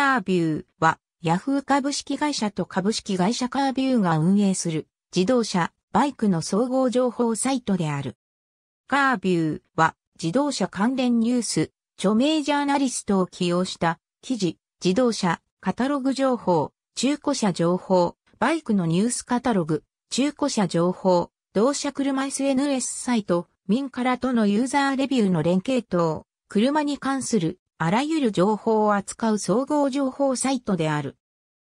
カービューは、ヤフー株式会社と株式会社カービューが運営する自動車、バイクの総合情報サイトである。カービューは自動車関連ニュース、著名ジャーナリストを起用した記事、自動車、カタログ情報、中古車情報、バイクのニュースカタログ、中古車情報、同社車 SNS サイト、民からとのユーザーレビューの連携等、車に関するあらゆる情報を扱う総合情報サイトである。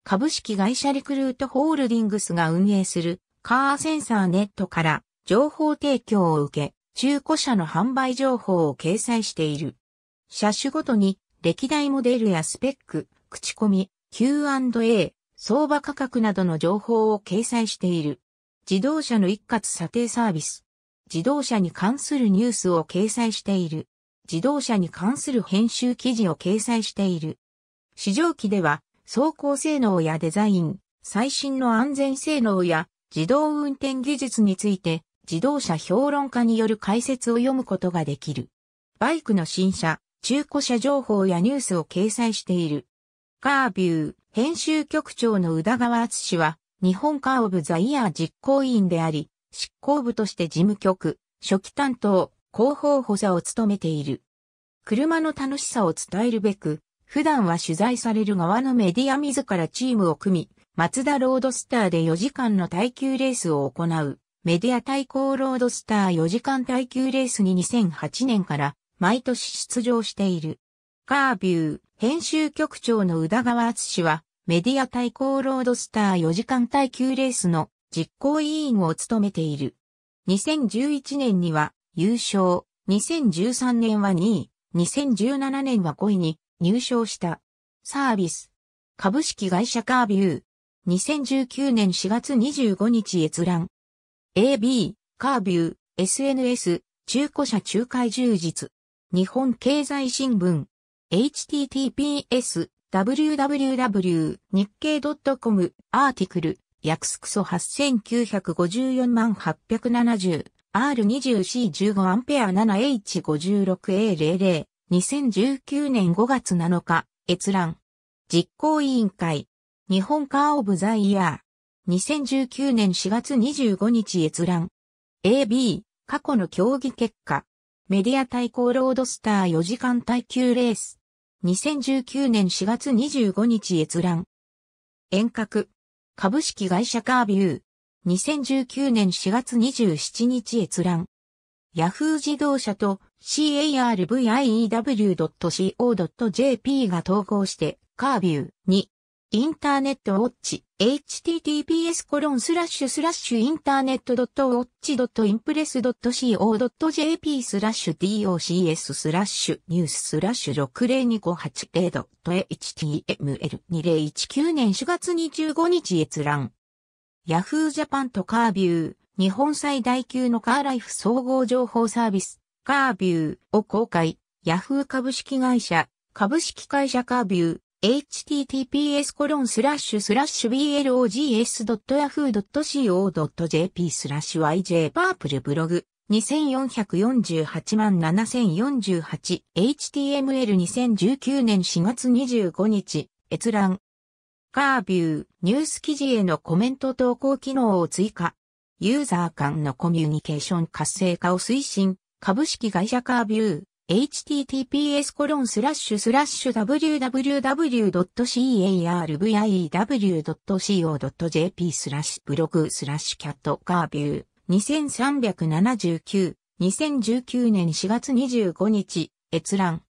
株式会社リクルートホールディングスが運営するカーセンサーネットから情報提供を受け、中古車の販売情報を掲載している。車種ごとに歴代モデルやスペック、口コミ、Q&A、相場価格などの情報を掲載している。自動車の一括査定サービス。自動車に関するニュースを掲載している。自動車に関する編集記事を掲載している。試乗機では、走行性能やデザイン、最新の安全性能や自動運転技術について、自動車評論家による解説を読むことができる。バイクの新車、中古車情報やニュースを掲載している。カービュー編集局長の宇田川敦氏は、日本カーオブザイヤー実行委員であり、執行部として事務局、初期担当、広報補佐を務めている。車の楽しさを伝えるべく、普段は取材される側のメディア自らチームを組み、マツダロードスターで4時間の耐久レースを行う、メディア対抗ロードスター4時間耐久レースに2008年から毎年出場している。カービュー編集局長の宇田川敦氏は、メディア対抗ロードスター4時間耐久レースの実行委員を務めている。2011年には優勝、2013年は2位、2017年は5位に入賞した。サービス。株式会社カービュー。2019年4月25日閲覧。AB、カービュー、SNS、中古車仲介充実。日本経済新聞。https, www, 日経 .com、アーティクル、約クソ8954万870。R20C15A7H56A00、2019年5月7日、閲覧。実行委員会。日本カーオブザイヤー。2019年4月25日閲覧。AB、過去の競技結果。メディア対抗ロードスター4時間耐久レース。2019年4月25日閲覧。遠隔。株式会社カービュー。2019年4月27日閲覧。ヤフー自動車と carview.co.jp が統合して、カービュー2。インターネットウォッチ、https コロンスラッシュスラッシュインターネットドットウォッチドットインプレスドット CO.jp スラッシュ DOCS スラッシュニューススラッシュ602580ドット HTML2019 年4月25日閲覧。ヤフージャパンとカービュー、日本最大級のカーライフ総合情報サービス、カービューを公開、ヤフー株式会社、株式会社カービュー、https コロンスラッシュスラッシュ blogs.yahoo.co.jp スラッシュ yj パープルブログ2448万 7048html2019 年4月25日閲覧カービュー、ニュース記事へのコメント投稿機能を追加。ユーザー間のコミュニケーション活性化を推進。株式会社カービュー、https コロンスラッシュスラッシュ w w w c a r v i w c o j p スラッシュブログスラッシュキャットカービュー2379 2019年4月25日閲覧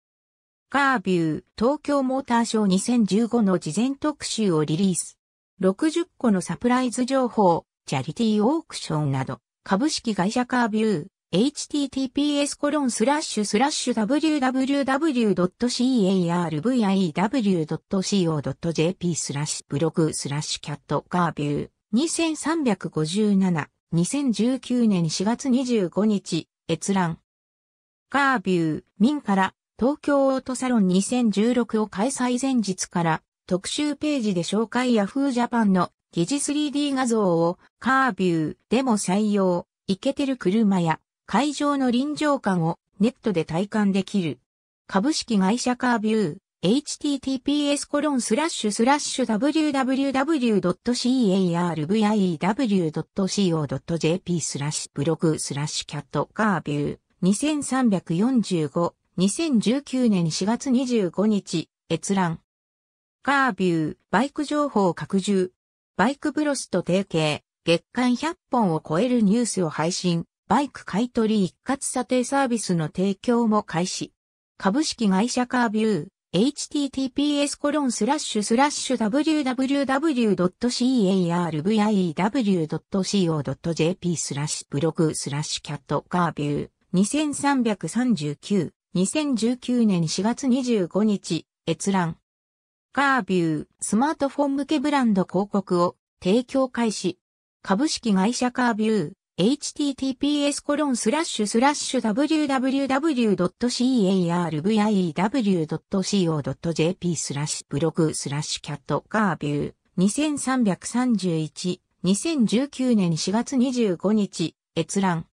カービュー、東京モーターショー2015の事前特集をリリース。60個のサプライズ情報、チャリティーオークションなど、株式会社カービュー、https コロンスラッシュスラッシュ www.carviw.co.jp スラッシュブログスラッシュキャットカービュー2357 2019年4月25日閲覧カービュー民から東京オートサロン2016を開催前日から特集ページで紹介ヤフージャパンの疑似 3D 画像をカービューでも採用、イケてる車や会場の臨場感をネットで体感できる。株式会社カービュー https コロンスラッシュスラッシュ www.carviw.co.jp スラッシュブログスラッシュキャットカービュー2345 2019年4月25日、閲覧。カービュー、バイク情報拡充。バイクブロスと提携、月間100本を超えるニュースを配信。バイク買取一括査定サービスの提供も開始。株式会社カービュー。https コロンスラッシュスラッシュ www.carview.co.jp スラッシュブログスラッシュキャットカービュー2339 2019年4月25日、閲覧。ガービュー、スマートフォン向けブランド広告を提供開始。株式会社カービュー、https コロンスラッシュスラッシュ www.carviw.co.jp スラッシュブログスラッシュキャットガービュー23312019年4月25日閲覧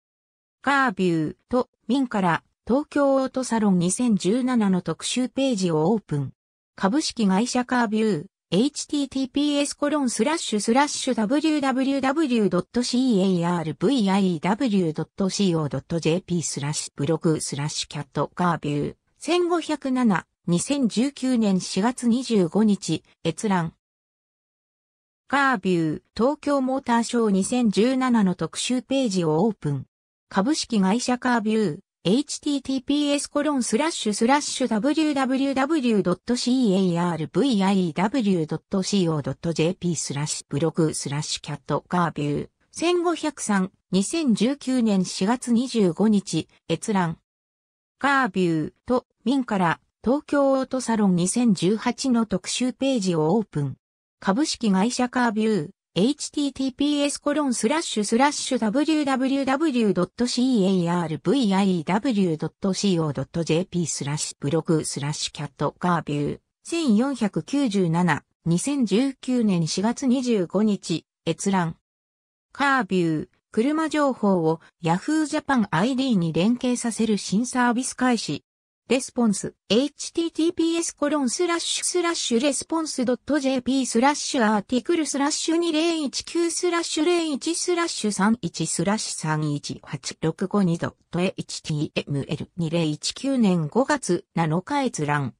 ガービューと民から東京オートサロン2017の特集ページをオープン。株式会社カービュー、https コロンスラッシュスラッシュ www.carviw.co.jp スラッシュブログスラッシュキャットカービュー15072019年4月25日閲覧カービュー東京モーターショー2017の特集ページをオープン株式会社カービュー https www.carview.co.jp スラッシュブログスラッシュキャットカービュー1503 2019年4月25日閲覧カービューと民から東京オートサロン2018の特集ページをオープン株式会社カービュー https コロンスラッシュスラッシュ www.carviw.co.jp スラッシュブログスラッシュキャットカービュー14972019年4月25日閲覧カービュー車情報を Yahoo Japan ID に連携させる新サービス開始レスポンス、https コロンスラッシュスラッシュレスポンス .jp スラッシュアーティクルスラッシュ2019スラッシュ01スラッシュ31スラッシュ31865 2.html2019 年5月7日閲覧。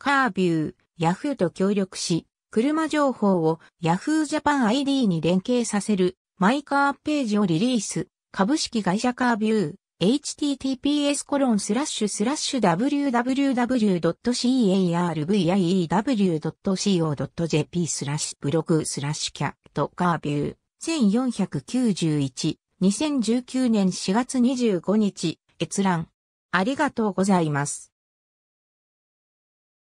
カービュー、ヤフーと協力し、車情報を Yahoo Japan ID に連携させるマイカーページをリリース。株式会社カービュー。https コロンスラッシュスラッシュ www.carview.co.jp スラッシュブログスラッシュキャットカービュー14912019年4月25日閲覧ありがとうございます。